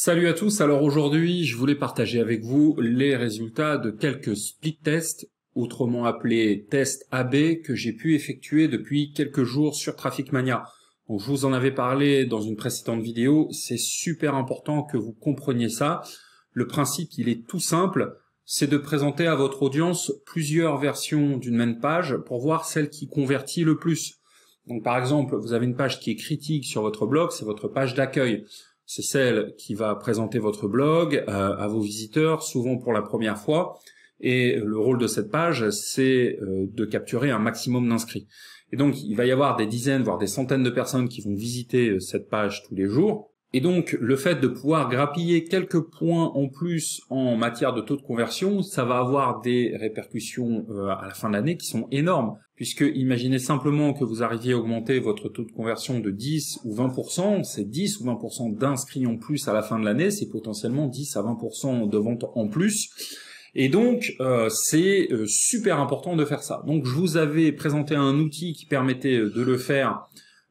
Salut à tous. Alors aujourd'hui, je voulais partager avec vous les résultats de quelques split tests, autrement appelés tests AB, que j'ai pu effectuer depuis quelques jours sur Traffic Mania. je vous en avais parlé dans une précédente vidéo. C'est super important que vous compreniez ça. Le principe, il est tout simple. C'est de présenter à votre audience plusieurs versions d'une même page pour voir celle qui convertit le plus. Donc, par exemple, vous avez une page qui est critique sur votre blog, c'est votre page d'accueil c'est celle qui va présenter votre blog euh, à, vos visiteurs, souvent pour la première fois. Et le rôle de cette page, c'est euh, de capturer un maximum d'inscrits. Et donc, il va y avoir des dizaines, voire des centaines de personnes qui vont visiter euh, cette page tous les jours. Et donc, le fait de pouvoir grappiller quelques points en plus en matière de taux de conversion, ça va avoir des répercussions euh, à la fin de l'année qui sont énormes. Puisque imaginez simplement que vous arriviez à augmenter votre taux de conversion de 10 ou 20%, c'est 10 ou 20% d'inscrits en plus à la fin de l'année, c'est potentiellement 10 à 20% de ventes en plus. Et donc, euh, c'est euh, super important de faire ça. Donc, je vous avais présenté un outil qui permettait de le faire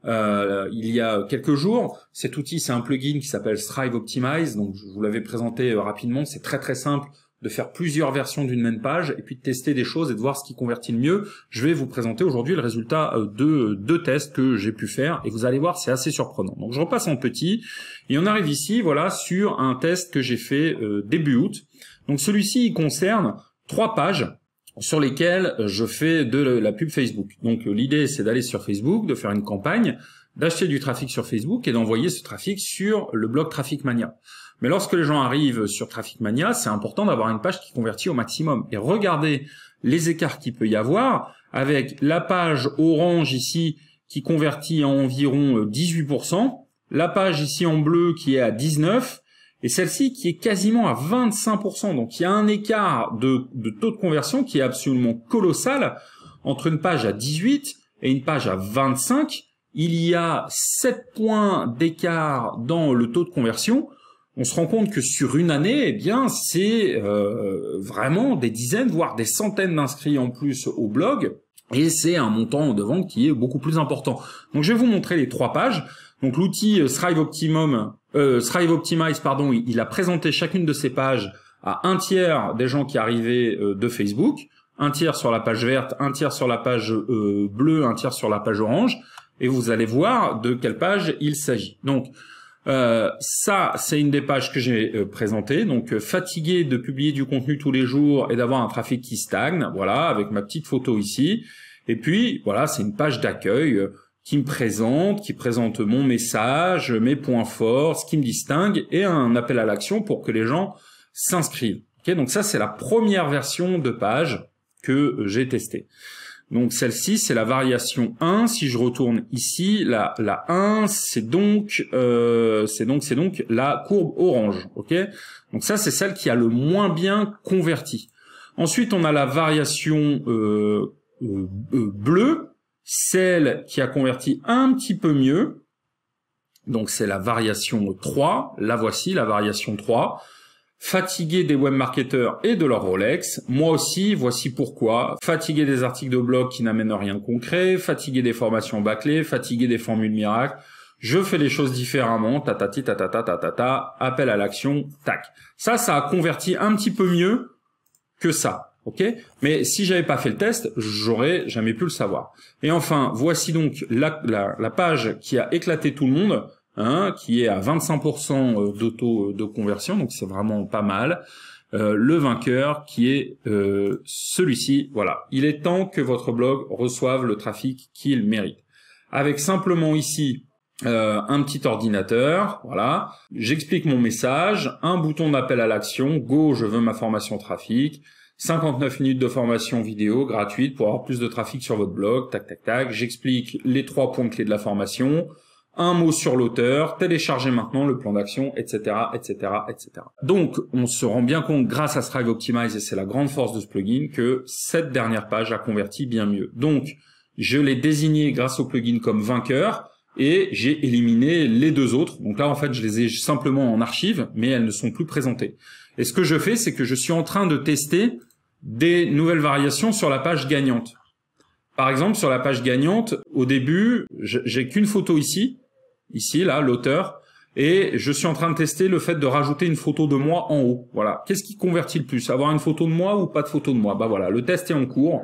euh, il y a quelques jours. Cet outil, c'est un plugin qui s'appelle Strive Optimize. Donc, je vous l'avais présenté euh, rapidement. C'est très très simple de faire plusieurs versions d'une même page et puis de tester des choses et de voir ce qui convertit le mieux. Je vais vous présenter aujourd'hui le résultat euh, de deux tests que j'ai pu faire et vous allez voir, c'est assez surprenant. Donc, je repasse en petit et on arrive ici, voilà, sur un test que j'ai fait début août. Donc, celui-ci, concerne trois pages sur lesquels euh, je fais de la pub Facebook. Donc euh, l'idée, c'est d'aller sur Facebook, de faire une campagne, d'acheter du trafic sur Facebook et d'envoyer ce trafic sur le blog Traffic Mania. Mais lorsque les gens arrivent sur Traffic Mania, c'est important d'avoir une page qui convertit au maximum. Et regardez les écarts qu'il peut y avoir avec la page orange ici qui convertit à environ 18%, euh, la page ici en bleu qui est à 19%, et celle-ci qui est quasiment à 25%. Donc il y a un écart de, taux de conversion qui est absolument colossal entre une page à 18 et une page à 25. Il y a 7 points d'écart dans le taux de conversion. On se rend compte que sur une année, eh bien, c'est euh, vraiment des dizaines, voire des centaines d'inscrits en plus au blog. Et c'est un montant de vente qui est beaucoup plus important. Donc je vais vous montrer les trois pages. Donc l'outil euh, Strive Optimum euh, Optimize, pardon, il, a présenté chacune de ses pages à un tiers des gens qui arrivaient euh, de Facebook, un tiers sur la page verte, un tiers sur la page euh, bleue, un tiers sur la page orange, et vous allez voir de quelle page il s'agit. Donc euh, ça, c'est une des pages que j'ai présentées. Donc, fatigué de publier du contenu tous les jours et d'avoir un trafic qui stagne, voilà, avec ma petite photo ici. Et puis, voilà, c'est une page d'accueil qui me présente, qui présente mon message, mes points forts, ce qui me distingue, et un appel à l'action pour que les gens s'inscrivent. Okay donc ça, c'est la première version de page que j'ai testée. Donc celle-ci, c'est la variation 1. Si je retourne ici, la, la 1, c'est donc, euh, c'est donc, c'est donc la courbe orange. Ok Donc ça, c'est celle qui a le moins bien converti. Ensuite, on a la variation euh, euh bleue celle qui a converti un petit peu mieux, donc c'est la variation 3, la voici, la variation 3. Fatigué des webmarketeurs et de leur Rolex, moi aussi, voici pourquoi. Fatigué des articles de blog qui n'amènent rien de concret, fatigué des formations bâclées, fatigué des formules miracles, je fais les choses différemment, tatati tatata tatata, appel à l'action, tac. Ça, ça a converti un petit peu mieux que ça. Ok Mais si j'avais pas fait le test, j'aurais jamais pu le savoir. Et enfin, voici donc la, page qui a éclaté tout le monde, hein, qui est à 25% euh, de taux euh, de conversion, donc c'est vraiment pas mal. Euh, le vainqueur qui est celui-ci. Voilà. Il est temps que votre blog reçoive le trafic qu'il mérite. Avec simplement ici un petit ordinateur, voilà. J'explique mon message, un bouton d'appel à l'action, go, je veux ma formation trafic. 59 minutes de formation vidéo gratuite pour avoir plus de trafic sur votre blog, tac tac tac. J'explique les trois points clés de la formation, un mot sur l'auteur, téléchargez maintenant le plan d'action, etc., etc., etc. Donc, on se rend bien compte grâce à Strive Optimize, et c'est la grande force de ce plugin, que cette dernière page a converti bien mieux. Donc, je l'ai désigné grâce au plugin comme vainqueur, et j'ai éliminé les deux autres. Donc là, en fait, je les ai simplement en archive, mais elles ne sont plus présentées. Et ce que je fais, c'est que je suis en train de tester des nouvelles variations sur la page gagnante. Par exemple, sur la page gagnante, au début, j'ai qu'une photo ici, ici, là, l'auteur, et je suis en train de tester le fait de rajouter une photo de moi en haut. Voilà. Qu'est-ce qui convertit le plus Avoir une photo de moi ou pas de photo de moi Bah voilà, le test est en cours.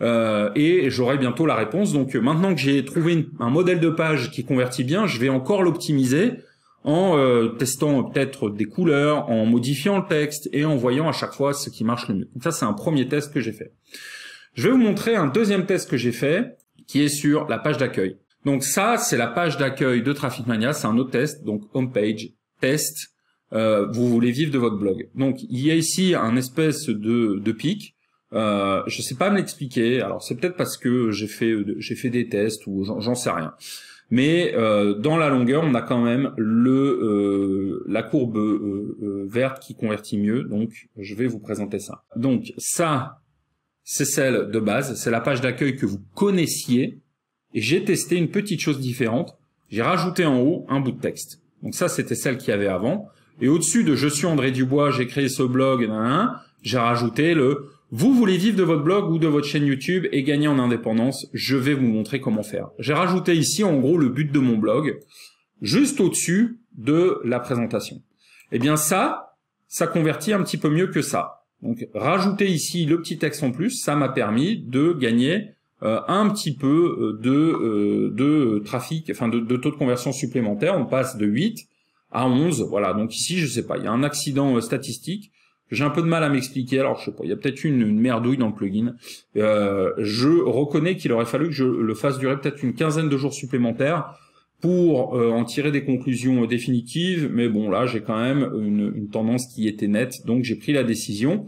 Euh, et j'aurai bientôt la réponse. Donc euh, maintenant que j'ai trouvé un modèle de page qui convertit bien, je vais encore l'optimiser en euh, testant peut-être des couleurs, en modifiant le texte et en voyant à chaque fois ce qui marche le mieux. ça, c'est un premier test que j'ai fait. Je vais vous montrer un deuxième test que j'ai fait qui est sur la page d'accueil. Donc ça, c'est la page d'accueil de Traffic Mania, c'est un autre test, donc homepage, test, euh, vous voulez vivre de votre blog. Donc il y a ici un espèce de, pic. Euh, je sais pas me l'expliquer. Alors c'est peut-être parce que j'ai fait j'ai fait des tests ou j'en sais rien. Mais euh, dans la longueur, on a quand même le euh, la courbe euh, verte qui convertit mieux. Donc, je vais vous présenter ça. Donc, ça, c'est celle de base. C'est la page d'accueil que vous connaissiez. Et j'ai testé une petite chose différente. J'ai rajouté en haut un bout de texte. Donc ça, c'était celle qu'il y avait avant. Et au-dessus de Je suis André Dubois, j'ai créé ce blog, j'ai rajouté le vous voulez vivre de votre blog ou de votre chaîne YouTube et gagner en indépendance, je vais vous montrer comment faire. J'ai rajouté ici en gros le but de mon blog, juste au-dessus de la présentation. Eh bien ça, ça convertit un petit peu mieux que ça. Donc rajouter ici le petit texte en plus, ça m'a permis de gagner euh, un petit peu euh, de, euh, de trafic, enfin de, taux de conversion supplémentaire. On passe de 8 à 11. Voilà, donc ici, je sais pas, il y a un accident statistique j'ai un peu de mal à m'expliquer. Alors, je sais pas, il y a peut-être une, merdouille dans le plugin. Euh, je reconnais qu'il aurait fallu que je le fasse durer peut-être une quinzaine de jours supplémentaires pour euh, en tirer des conclusions euh, définitives. Mais bon, là, j'ai quand même une, tendance qui était nette, donc j'ai pris la décision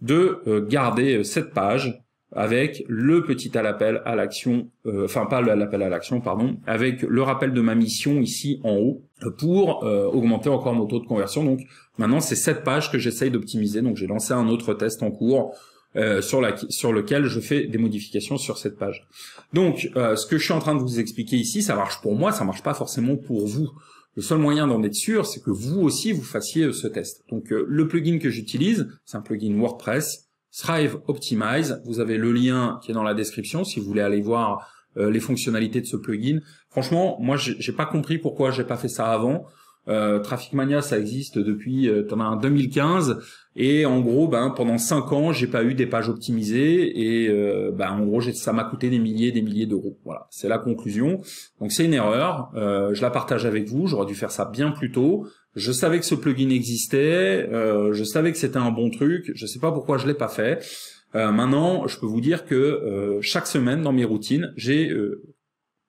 de garder cette page avec le petit à l'appel à l'action, euh, enfin pas l'appel à l'action, pardon, avec le rappel de ma mission ici en haut pour euh, augmenter encore mon taux de conversion. Donc maintenant c'est cette page que j'essaye d'optimiser. Donc j'ai lancé un autre test en cours euh, sur, sur lequel je fais des modifications sur cette page. Donc ce que je suis en train de vous expliquer ici, ça marche pour moi, ça marche pas forcément pour vous. Le seul moyen d'en être sûr, c'est que vous aussi vous fassiez ce test. Donc le plugin que j'utilise, c'est un plugin WordPress Thrive Optimize. Vous avez le lien qui est dans la description si vous voulez aller voir euh, les fonctionnalités de ce plugin. Franchement, moi, j'ai pas compris pourquoi j'ai pas fait ça avant. Euh, Traffic Mania, ça existe depuis 2015. Euh, et en gros, ben, pendant 5 ans, j'ai pas eu des pages optimisées. Et euh, ben, en gros, ça m'a coûté des milliers et des milliers d'euros. Voilà, c'est la conclusion. Donc c'est une erreur. Euh, je la partage avec vous. J'aurais dû faire ça bien plus tôt. Je savais que ce plugin existait. je savais que c'était un bon truc. Je sais pas pourquoi je l'ai pas fait. maintenant, je peux vous dire que chaque semaine dans mes routines, j'ai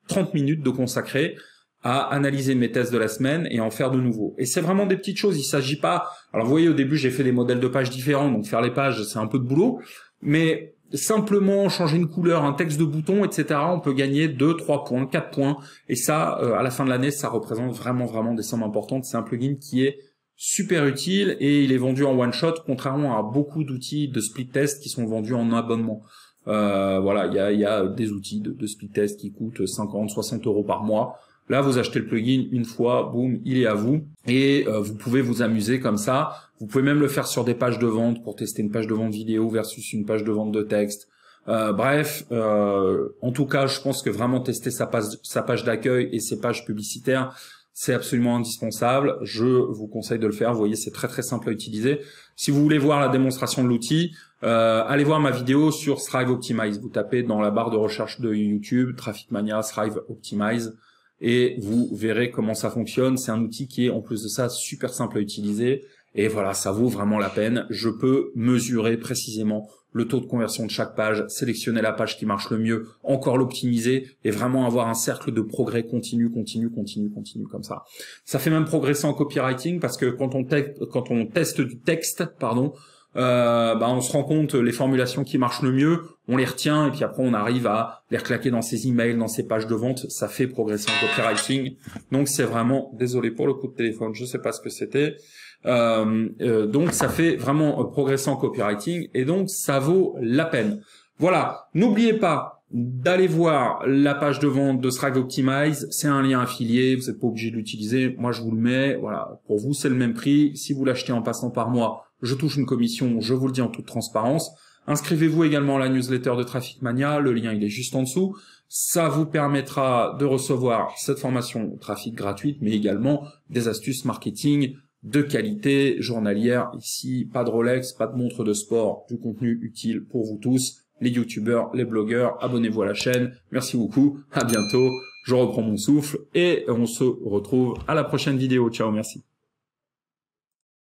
30 minutes de consacrer à analyser mes tests de la semaine et en faire de nouveaux. Et c'est vraiment des petites choses. Il s'agit pas. Alors vous voyez, au début, j'ai fait des modèles de pages différents, donc faire les pages, c'est un peu de boulot. Mais simplement changer une couleur, un texte de bouton, etc. On peut gagner 2, 3 points, 4 points. Et ça, euh, à la fin de l'année, ça représente vraiment, vraiment des sommes importantes. C'est un plugin qui est super utile et il est vendu en one shot, contrairement à beaucoup d'outils de split test qui sont vendus en abonnement. Euh, voilà, il y a, des outils de, de, split test qui coûtent 50, 60 euros par mois. Là, vous achetez le plugin une fois, boum, il est à vous. Et euh, vous pouvez vous amuser comme ça. Vous pouvez même le faire sur des pages de vente pour tester une page de vente vidéo versus une page de vente de texte. Euh, bref, euh, en tout cas, je pense que vraiment tester sa page, d'accueil et ses pages publicitaires, c'est absolument indispensable. Je vous conseille de le faire. Vous voyez, c'est très très simple à utiliser. Si vous voulez voir la démonstration de l'outil, allez voir ma vidéo sur Thrive Optimize. Vous tapez dans la barre de recherche de YouTube, Traffic Mania, Thrive Optimize et vous verrez comment ça fonctionne. C'est un outil qui est en plus de ça super simple à utiliser. Et voilà, ça vaut vraiment la peine. Je peux mesurer précisément le taux de conversion de chaque page, sélectionner la page qui marche le mieux, encore l'optimiser et vraiment avoir un cercle de progrès continu, continu, continu, continu comme ça. Ça fait même progresser en copywriting parce que quand on, quand on teste du texte, pardon, euh, bah, on se rend compte euh, les formulations qui marchent le mieux, on les retient et puis après on arrive à les reclaquer dans ses emails, dans ses pages de vente, ça fait progresser en copywriting. Donc c'est vraiment, désolé pour le coup de téléphone, je sais pas ce que c'était. Euh, donc ça fait vraiment progresser en copywriting et donc ça vaut la peine. Voilà, n'oubliez pas d'aller voir la page de vente de Strag Optimize, c'est un lien affilié, vous n'êtes pas obligé de l'utiliser, moi je vous le mets, voilà, pour vous c'est le même prix, si vous l'achetez en passant par moi, je touche une commission, je vous le dis en toute transparence. Inscrivez-vous également à la newsletter de Traffic Mania, le lien il est juste en dessous. Ça vous permettra de recevoir cette formation trafic gratuite, mais également des astuces marketing de qualité journalière. Ici, pas de Rolex, pas de montre de sport, du contenu utile pour vous tous, les youtubeurs, les blogueurs. Abonnez-vous à la chaîne. Merci beaucoup. À bientôt. Je reprends mon souffle et on se retrouve à la prochaine vidéo. Ciao, merci.